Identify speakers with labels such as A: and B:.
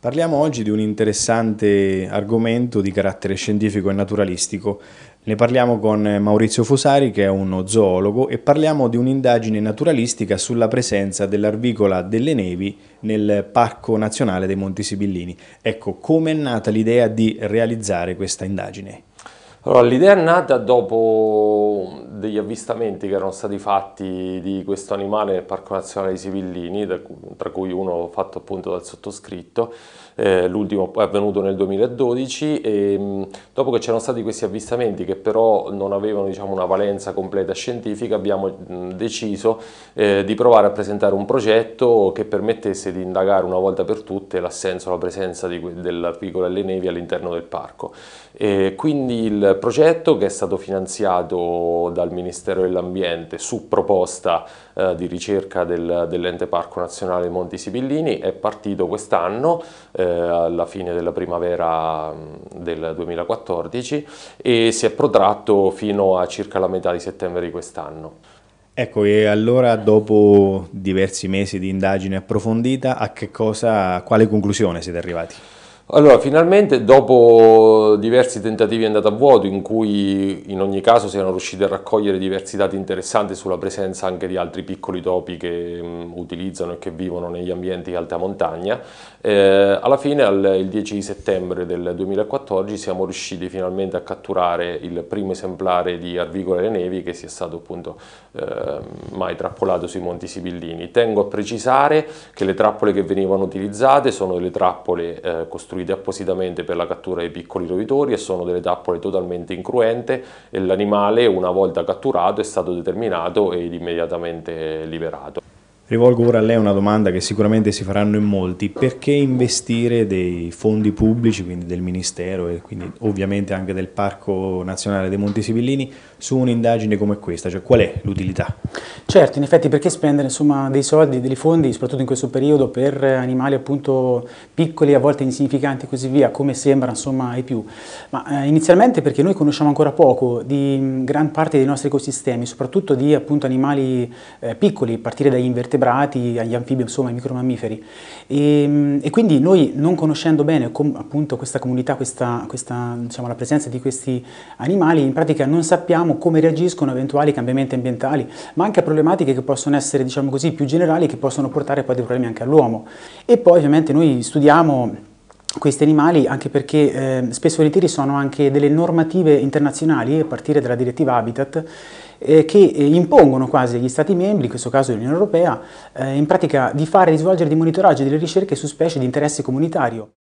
A: Parliamo oggi di un interessante argomento di carattere scientifico e naturalistico. Ne parliamo con Maurizio Fusari, che è uno zoologo, e parliamo di un'indagine naturalistica sulla presenza dell'arvicola delle nevi nel Parco Nazionale dei Monti Sibillini. Ecco, come è nata l'idea di realizzare questa indagine?
B: Allora, l'idea è nata dopo degli avvistamenti che erano stati fatti di questo animale nel Parco Nazionale di Sivillini, tra cui uno fatto appunto dal sottoscritto, eh, l'ultimo è avvenuto nel 2012 e ehm, dopo che c'erano stati questi avvistamenti che però non avevano diciamo, una valenza completa scientifica abbiamo deciso eh, di provare a presentare un progetto che permettesse di indagare una volta per tutte l'assenso o la presenza della piccola alle nevi all'interno del parco. E quindi il progetto che è stato finanziato dal dal Ministero dell'Ambiente su proposta eh, di ricerca del, dell'Ente Parco Nazionale Monti Sibillini è partito quest'anno eh, alla fine della primavera del 2014 e si è protratto fino a circa la metà di settembre di quest'anno.
A: Ecco, e allora dopo diversi mesi di indagine approfondita, a che cosa, a quale conclusione siete arrivati?
B: Allora, finalmente dopo diversi tentativi andati a vuoto in cui in ogni caso si riusciti a raccogliere diversi dati interessanti sulla presenza anche di altri piccoli topi che um, utilizzano e che vivono negli ambienti di alta montagna, eh, alla fine al, il 10 settembre del 2014 siamo riusciti finalmente a catturare il primo esemplare di Arvicola alle Nevi che sia stato appunto eh, mai trappolato sui Monti Sibillini. Tengo a precisare che le trappole che venivano utilizzate sono delle trappole eh, costruite costruite appositamente per la cattura dei piccoli rovitori e sono delle tappole totalmente incruente l'animale una volta catturato è stato determinato ed immediatamente liberato.
A: Rivolgo ora a lei una domanda che sicuramente si faranno in molti, perché investire dei fondi pubblici, quindi del Ministero e quindi ovviamente anche del Parco Nazionale dei Monti Sibillini, su un'indagine come questa, cioè qual è l'utilità?
C: Certo, in effetti perché spendere insomma, dei soldi, dei fondi, soprattutto in questo periodo, per animali appunto piccoli, a volte insignificanti e così via, come sembra insomma ai più? Ma eh, inizialmente perché noi conosciamo ancora poco di mm, gran parte dei nostri ecosistemi, soprattutto di appunto animali eh, piccoli, a partire dagli invertebrati, vertebrati, agli anfibi, insomma ai micromammiferi. E, ehm, e quindi noi non conoscendo bene com, appunto questa comunità, questa, questa, diciamo, la presenza di questi animali, in pratica non sappiamo come reagiscono a eventuali cambiamenti ambientali, ma anche a problematiche che possono essere diciamo così, più generali che possono portare poi dei problemi anche all'uomo. E poi ovviamente noi studiamo questi animali anche perché eh, spesso e volentieri sono anche delle normative internazionali a partire dalla direttiva Habitat eh, che impongono quasi agli Stati membri, in questo caso l'Unione Europea, eh, in pratica di fare, e di svolgere di monitoraggio delle ricerche su specie di interesse comunitario.